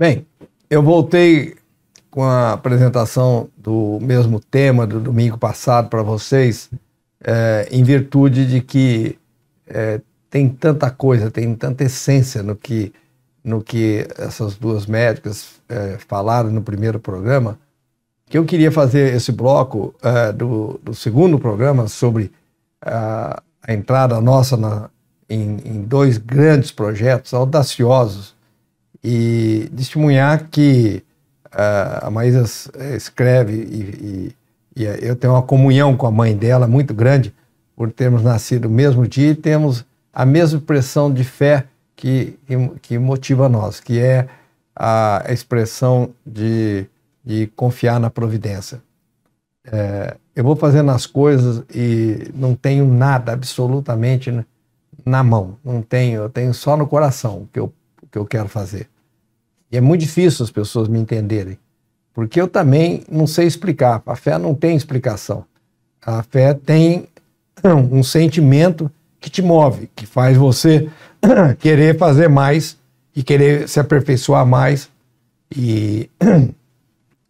Bem, eu voltei com a apresentação do mesmo tema do domingo passado para vocês, é, em virtude de que é, tem tanta coisa, tem tanta essência no que, no que essas duas médicas é, falaram no primeiro programa, que eu queria fazer esse bloco do, do, segundo programa sobre a entrada nossa na, em, em dois grandes projetos audaciosos e testemunhar que uh, a Maísa eh, escreve e, e, e, eu tenho uma comunhão com a mãe dela muito grande por termos nascido no mesmo dia e temos a mesma expressão de fé que, que motiva nós, que é a expressão de, de confiar na providência. É, eu vou fazendo as coisas e não tenho nada absolutamente na mão, não tenho, eu tenho só no coração que eu, o que eu quero fazer. E é muito difícil as pessoas me entenderem, porque eu também não sei explicar. A fé não tem explicação. A fé tem um sentimento que te move, que faz você querer fazer mais e querer se aperfeiçoar mais. E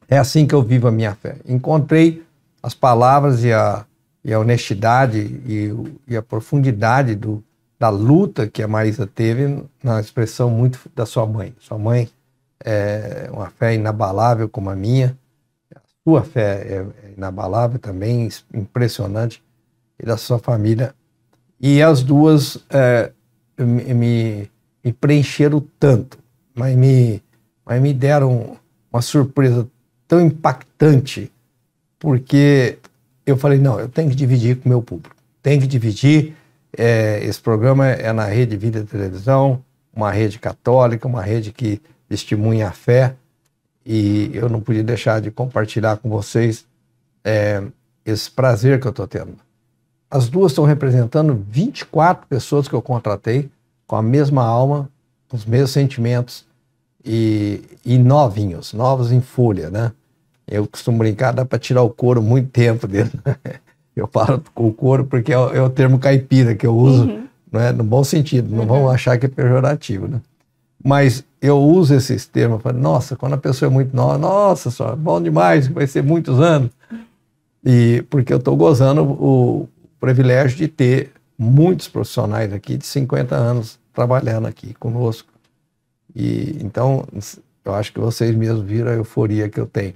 é assim que eu vivo a minha fé. Encontrei as palavras e a, e a honestidade e, e, a profundidade do, da luta que a Marisa teve na expressão muito da sua mãe. Sua mãe é uma fé inabalável como a minha. A sua fé é, é inabalável também, impressionante, e da sua família. E as duas é, me, me, preencheram tanto, mas me, mas me deram uma surpresa tão impactante, porque eu falei: não, eu tenho que dividir com o meu público, tenho que dividir. É, esse programa é na Rede Vida Televisão, uma rede católica, uma rede que testemunha a fé, e eu não podia deixar de compartilhar com vocês é, esse prazer que eu estou tendo. As duas estão representando 24 pessoas que eu contratei com a mesma alma, com os mesmos sentimentos e, e novinhos, novos em folha, né? Eu costumo brincar, dá para tirar o couro muito tempo dele. Né? eu falo com o couro porque é o, é o termo caipira que eu uso, uhum. não é? no bom sentido, não uhum. vão achar que é pejorativo, né? Mas eu uso esse sistema para, nossa, quando a pessoa é muito nova, nossa, só, bom demais, vai ser muitos anos. E porque eu estou gozando o privilégio de ter muitos profissionais aqui de 50 anos trabalhando aqui conosco. E então eu acho que vocês mesmos viram a euforia que eu tenho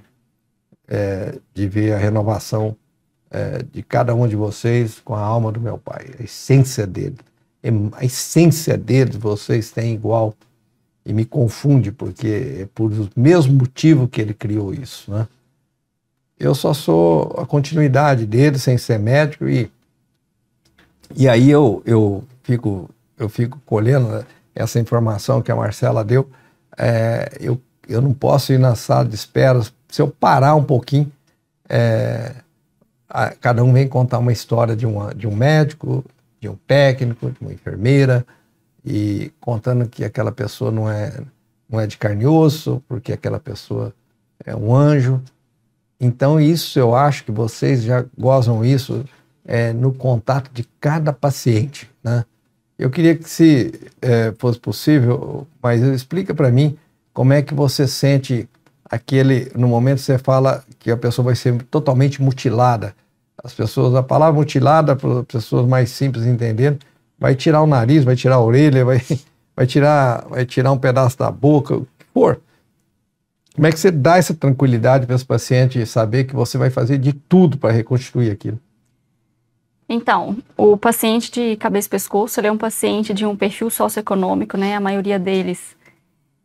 é, de ver a renovação é, de cada um de vocês com a alma do meu pai, a essência dele. A essência dele vocês têm igual e me confunde, porque é por o mesmo motivo que ele criou isso. Né? Eu só sou a continuidade dele sem ser médico e, e aí eu, eu, fico, eu fico colhendo né, essa informação que a Marcela deu. É, eu, eu não posso ir na sala de espera. Se eu parar um pouquinho, é, a, cada um vem contar uma história de, uma, de um médico, de um técnico, de uma enfermeira, e contando que aquela pessoa não é, não é de carne e osso, porque aquela pessoa é um anjo. Então, isso eu acho que vocês já gozam isso é, no contato de cada paciente. Né? Eu queria que, se é, fosse possível, mas explica para mim como é que você sente aquele. No momento você fala que a pessoa vai ser totalmente mutilada. As pessoas, a palavra mutilada, para as pessoas mais simples entenderem, vai tirar o nariz, vai tirar a orelha, vai, vai, tirar, vai tirar um pedaço da boca, o que for. Como é que você dá essa tranquilidade para os pacientes de saber que você vai fazer de tudo para reconstituir aquilo? Então, o paciente de cabeça e pescoço, ele é um paciente de um perfil socioeconômico, né? A maioria deles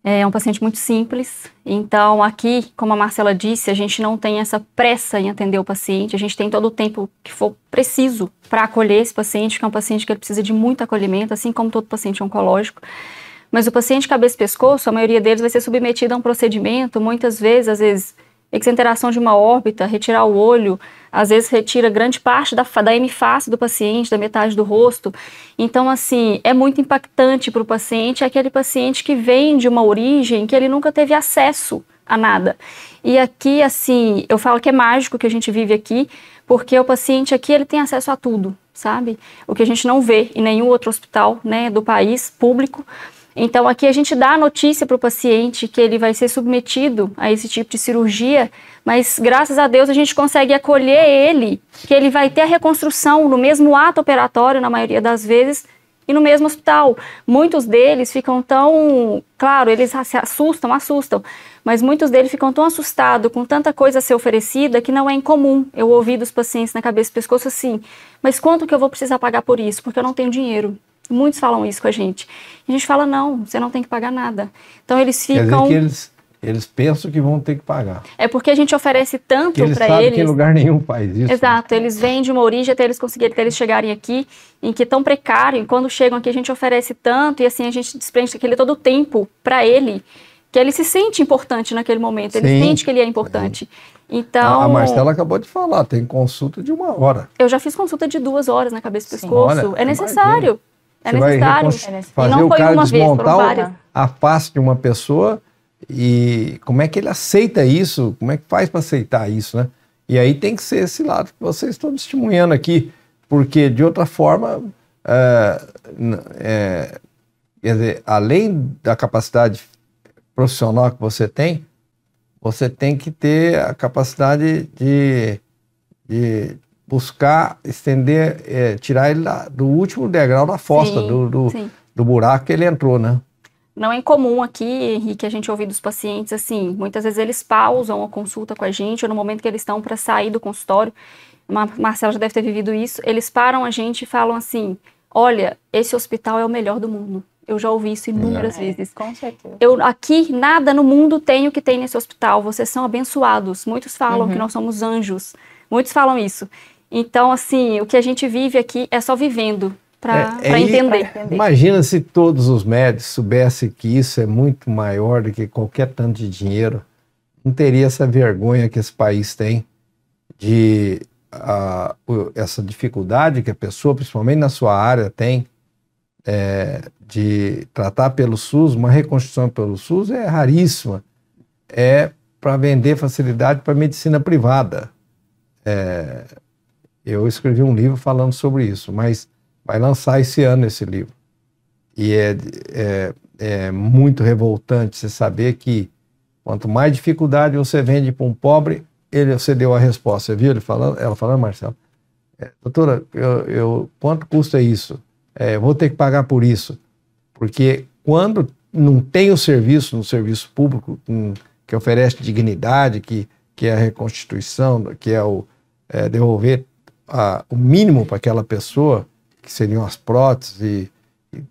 é um paciente muito simples, então aqui, como a Marcela disse, a gente não tem essa pressa em atender o paciente, a gente tem todo o tempo que for preciso para acolher esse paciente, que é um paciente que ele precisa de muito acolhimento, assim como todo paciente oncológico. Mas o paciente cabeça e pescoço, a maioria deles vai ser submetido a um procedimento, muitas vezes, às vezes, exenteração de uma órbita, retirar o olho, às vezes retira grande parte da, da face do paciente, da metade do rosto. Então, assim, é muito impactante para o paciente, aquele paciente que vem de uma origem que ele nunca teve acesso a nada. E aqui, assim, eu falo que é mágico que a gente vive aqui, porque o paciente aqui ele tem acesso a tudo, sabe? O que a gente não vê em nenhum outro hospital né, do país público. Então, aqui a gente dá a notícia para o paciente que ele vai ser submetido a esse tipo de cirurgia, mas graças a Deus a gente consegue acolher ele, que ele vai ter a reconstrução no mesmo ato operatório, na maioria das vezes, e no mesmo hospital. Muitos deles ficam tão. Claro, eles se assustam, assustam, mas muitos deles ficam tão assustados com tanta coisa a ser oferecida que não é incomum eu ouvir dos pacientes na cabeça e pescoço assim: mas quanto que eu vou precisar pagar por isso? Porque eu não tenho dinheiro. Muitos falam isso com a gente. A gente fala, não, você não tem que pagar nada. Então eles ficam. Quer dizer que eles, eles pensam que vão ter que pagar. É porque a gente oferece tanto para eles. Sabem eles que em lugar nenhum faz isso. Né? Exato, né? eles vêm de uma origem até eles conseguirem, até eles chegarem aqui, em que é tão precário, e quando chegam aqui a gente oferece tanto, e assim a gente desprende aquele todo o tempo para ele, que ele se sente importante naquele momento, ele Sim. sente que ele é importante. Sim. Então. A Marcela acabou de falar, tem consulta de uma hora. Eu já fiz consulta de duas horas na cabeça e pescoço. Olha, é necessário. Imagina. É você necessário. Vai fazer o cara desmontar vez, a face de uma pessoa e como é que ele aceita isso? Como é que faz para aceitar isso, né? E aí tem que ser esse lado que vocês estão testemunhando aqui, porque de outra forma, é, é, quer dizer, além da capacidade profissional que você tem, você tem que ter a capacidade de, de buscar estender, é, tirar ele da, do último degrau da fossa, sim, do, do, sim. do buraco que ele entrou, né? Não é incomum aqui, Henrique, a gente ouvir dos pacientes assim, muitas vezes eles pausam a consulta com a gente, ou no momento que eles estão para sair do consultório, Marcelo já deve ter vivido isso, eles param a gente e falam assim: olha, esse hospital é o melhor do mundo. Eu já ouvi isso inúmeras é. vezes. Com certeza. Eu, aqui, nada no mundo tem o que tem nesse hospital. Vocês são abençoados. Muitos falam uhum. que nós somos anjos. Muitos falam isso. Então, assim, o que a gente vive aqui é só vivendo para é, é entender. É, imagina se todos os médicos soubessem que isso é muito maior do que qualquer tanto de dinheiro, não teria essa vergonha que esse país tem de a, essa dificuldade que a pessoa, principalmente na sua área, tem é, de tratar pelo SUS, uma reconstrução pelo SUS é raríssima. É para vender facilidade para medicina privada. É, eu escrevi um livro falando sobre isso, mas vai lançar esse ano esse livro. E é, é, é muito revoltante você saber que quanto mais dificuldade você vende para um pobre, ele, você deu a resposta. Você viu ele falando, ela falando, Marcelo? É, doutora, eu, eu, quanto custa isso? É, vou ter que pagar por isso. Porque quando não tem o serviço, no serviço público, que oferece dignidade, que, que é a reconstituição, que é o é, devolver a, o mínimo para aquela pessoa, que seriam as próteses, e, e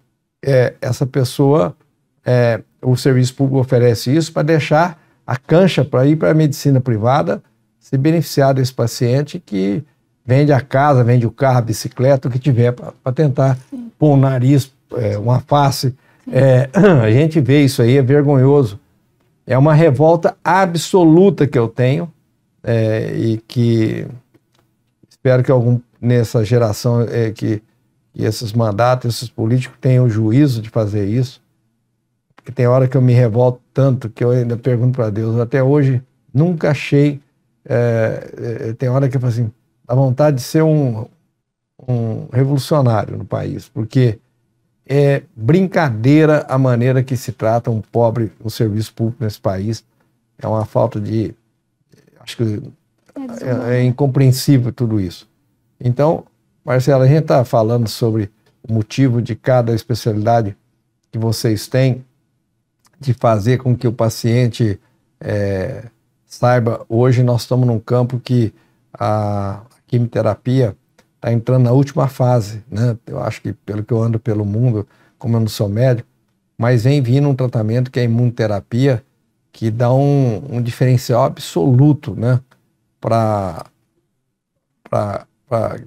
é, essa pessoa, é, o serviço público oferece isso para deixar a cancha para ir para a medicina privada se beneficiar desse paciente que vende a casa, vende o carro, a bicicleta, o que tiver, para tentar Sim. pôr um nariz, é, uma face. É, a gente vê isso aí, é vergonhoso. É uma revolta absoluta que eu tenho é, e que Espero que algum nessa geração é, que, que esses mandatos, esses políticos tenham o juízo de fazer isso. Porque tem hora que eu me revolto tanto que eu ainda pergunto para Deus. Até hoje nunca achei. É, é, tem hora que eu falo assim, a vontade de ser um, um revolucionário no país, porque é brincadeira a maneira que se trata um pobre, um serviço público nesse país. É uma falta de. Acho que é, é incompreensível tudo isso. Então, Marcelo, a gente está falando sobre o motivo de cada especialidade que vocês têm de fazer com que o paciente é, saiba. Hoje nós estamos num campo que a quimioterapia está entrando na última fase, né? Eu acho que pelo que eu ando pelo mundo, como eu não sou médico, mas vem vindo um tratamento que é a imunoterapia que dá um, um diferencial absoluto, né? para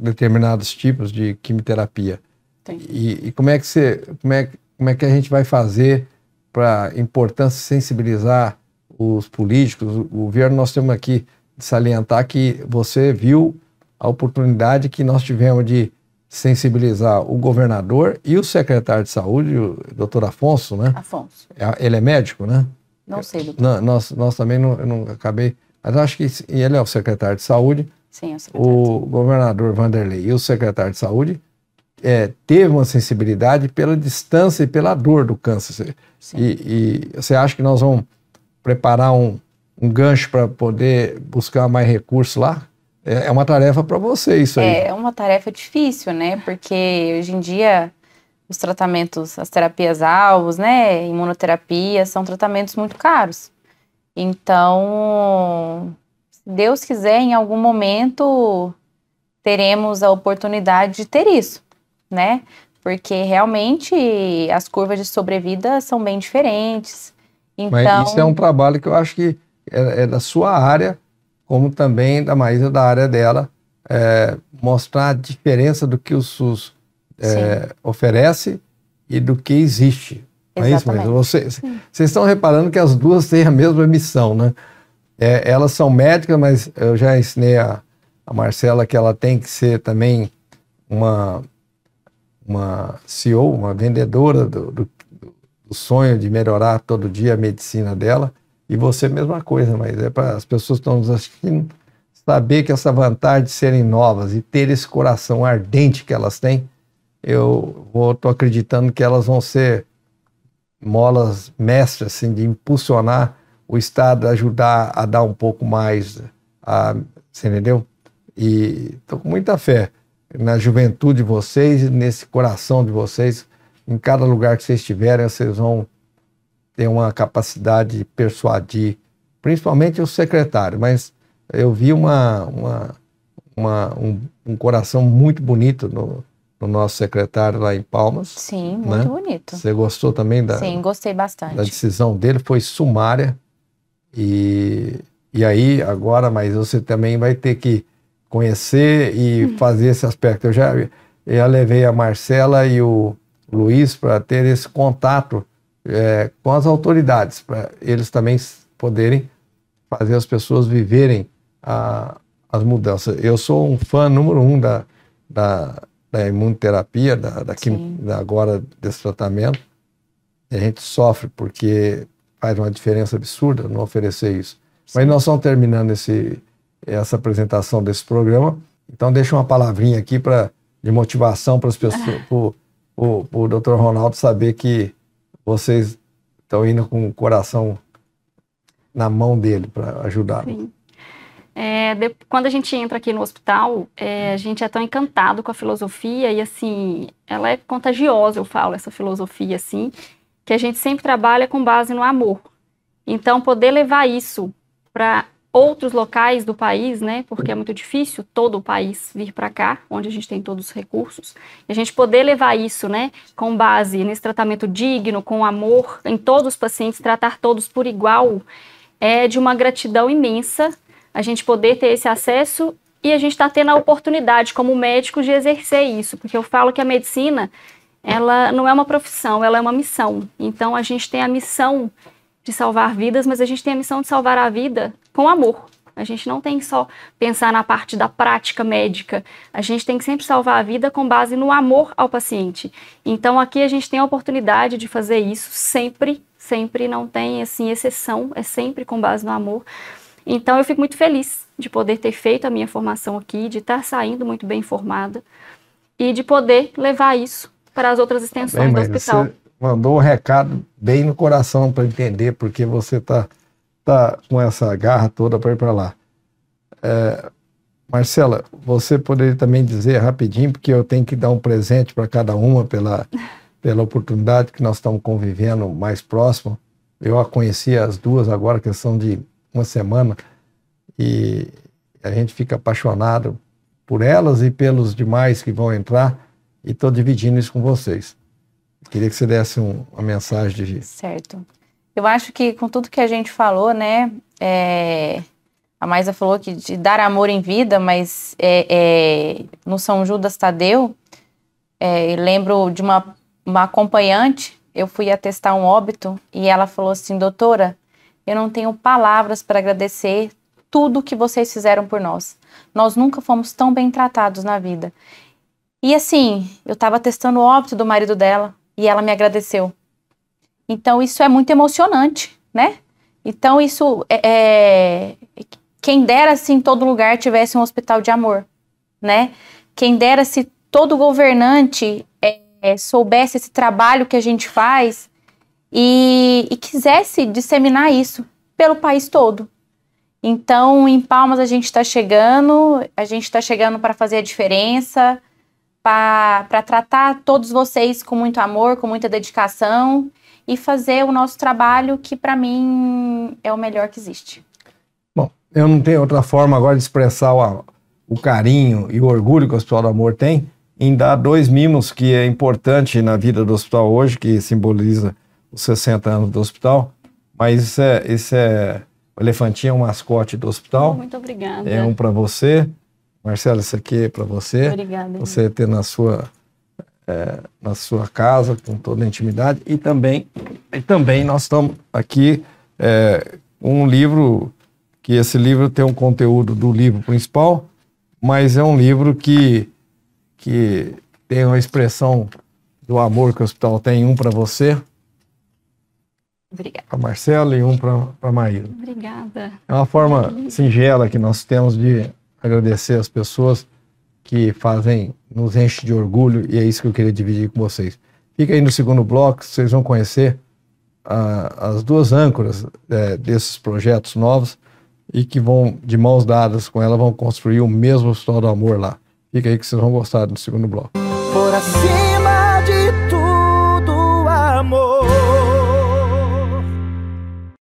determinados tipos de quimioterapia. E, e, como é que você, como é, como é que a gente vai fazer para importância sensibilizar os políticos, o governo? Nós temos aqui de salientar que você viu a oportunidade que nós tivemos de sensibilizar o governador e o secretário de saúde, o doutor Afonso, né? Afonso. É, ele é médico, né? Não sei, doutor. Não, nós, nós também não, eu não acabei mas acho que ele é o secretário de saúde. Sim, é o secretário. O governador Vanderlei e o secretário de saúde é, teve uma sensibilidade pela distância e pela dor do câncer. Sim. E, e você acha que nós vamos preparar um, um gancho para poder buscar mais recursos lá? É, é uma tarefa para você isso aí. É, é uma tarefa difícil, né? Porque hoje em dia os tratamentos, as terapias alvos, né, imunoterapia, são tratamentos muito caros. Então, se Deus quiser, em algum momento teremos a oportunidade de ter isso, né? Porque realmente as curvas de sobrevida são bem diferentes. Então... Mas isso é um trabalho que eu acho que é, é da sua área, como também da Maísa, da área dela, é, mostrar a diferença do que o SUS é, oferece e do que existe. Exatamente. É isso mas Vocês, estão reparando que as duas têm a mesma missão, né? É, elas são médicas, mas eu já ensinei a, a Marcela que ela tem que ser também uma, uma CEO, uma vendedora do, do, do sonho de melhorar todo dia a medicina dela. E você, mesma coisa, mas é para as pessoas que estão nos assistindo saber que essa vantagem de serem novas e ter esse coração ardente que elas têm, eu estou acreditando que elas vão ser molas mestras assim, de impulsionar o Estado, ajudar a dar um pouco mais, a, você entendeu? E estou com muita fé na juventude de vocês, nesse coração de vocês. Em cada lugar que vocês estiverem, vocês vão ter uma capacidade de persuadir, principalmente o secretário. Mas eu vi uma, uma, uma um, um coração muito bonito no, no nosso secretário lá em Palmas. Sim, muito né? bonito. Você gostou também da. Sim, gostei bastante. Da decisão dele foi sumária e e aí agora, mas você também vai ter que conhecer e uhum. fazer esse aspecto. Eu já eu levei a Marcela e o Luiz para ter esse contato é, com as autoridades, para eles também poderem fazer as pessoas viverem a, as mudanças. Eu sou um fã número um da, da da imunoterapia, da, da, quim, da agora desse tratamento, a gente sofre porque faz uma diferença absurda não oferecer isso. Sim. Mas nós estamos terminando esse, essa apresentação desse programa, então deixa uma palavrinha aqui pra, de motivação para as pessoas, para o doutor Ronaldo saber que vocês estão indo com o coração na mão dele para ajudá-lo. É, de, quando a gente entra aqui no hospital, é, a gente é tão encantado com a filosofia e assim, ela é contagiosa, eu falo, essa filosofia assim, que a gente sempre trabalha com base no amor. Então, poder levar isso para outros locais do país, né? Porque é muito difícil todo o país vir para cá, onde a gente tem todos os recursos. E a gente poder levar isso, né, com base nesse tratamento digno, com amor em todos os pacientes, tratar todos por igual, é de uma gratidão imensa a gente poder ter esse acesso e a gente está tendo a oportunidade como médico de exercer isso, porque eu falo que a medicina ela não é uma profissão, ela é uma missão. Então a gente tem a missão de salvar vidas, mas a gente tem a missão de salvar a vida com amor. A gente não tem só pensar na parte da prática médica. A gente tem que sempre salvar a vida com base no amor ao paciente. Então aqui a gente tem a oportunidade de fazer isso sempre, sempre não tem assim exceção, é sempre com base no amor. Então eu fico muito feliz de poder ter feito a minha formação aqui, de estar saindo muito bem informada e de poder levar isso para as outras tá extensões bem, do hospital. Você mandou um recado bem no coração para entender porque você está tá com essa garra toda para ir para lá. É, Marcela, você poderia também dizer rapidinho, porque eu tenho que dar um presente para cada uma pela, pela oportunidade que nós estamos convivendo mais próximo. Eu a conheci as duas agora, que são de uma semana e a gente fica apaixonado por elas e pelos demais que vão entrar e estou dividindo isso com vocês. Queria que você desse um, uma mensagem de... Certo. Eu acho que com tudo que a gente falou, né, é... a Maisa falou que de dar amor em vida, mas é, é... no São Judas Tadeu, é, lembro de uma, uma acompanhante, eu fui atestar um óbito e ela falou assim, doutora, eu não tenho palavras para agradecer tudo que vocês fizeram por nós. Nós nunca fomos tão bem tratados na vida. E assim, eu estava testando o óbito do marido dela e ela me agradeceu. Então isso é muito emocionante, né? Então isso é, é quem dera se em todo lugar tivesse um hospital de amor, né? Quem dera se todo governante é, soubesse esse trabalho que a gente faz e, e quisesse disseminar isso pelo país todo. Então, em Palmas a gente está chegando, a gente está chegando para fazer a diferença, para tratar todos vocês com muito amor, com muita dedicação e fazer o nosso trabalho que para mim é o melhor que existe. Bom, eu não tenho outra forma agora de expressar o, o carinho e o orgulho que o Hospital do Amor tem em dar dois mimos que é importante na vida do hospital hoje, que simboliza os 60 anos do hospital. Mas isso é, é o elefantinho é um mascote do hospital. Muito obrigada. É um para você. Marcelo, isso aqui é para você. Obrigada. Você ter na sua, é, na sua casa, com toda a intimidade. E também, e também nós estamos aqui é, um livro, que esse livro tem um conteúdo do livro principal, mas é um livro que, que tem uma expressão do amor que o hospital tem, um para você, Obrigada. Para Marcelo e um para a Maíra. Obrigada. É uma forma singela que nós temos de agradecer as pessoas que fazem, nos enche de orgulho e é isso que eu queria dividir com vocês. Fica aí no segundo bloco, vocês vão conhecer a, ah, as duas âncoras é, desses projetos novos e que vão, de mãos dadas com ela, vão construir o mesmo sol do Amor lá. Fica aí que vocês vão gostar no segundo bloco. Por acima de tudo, amor.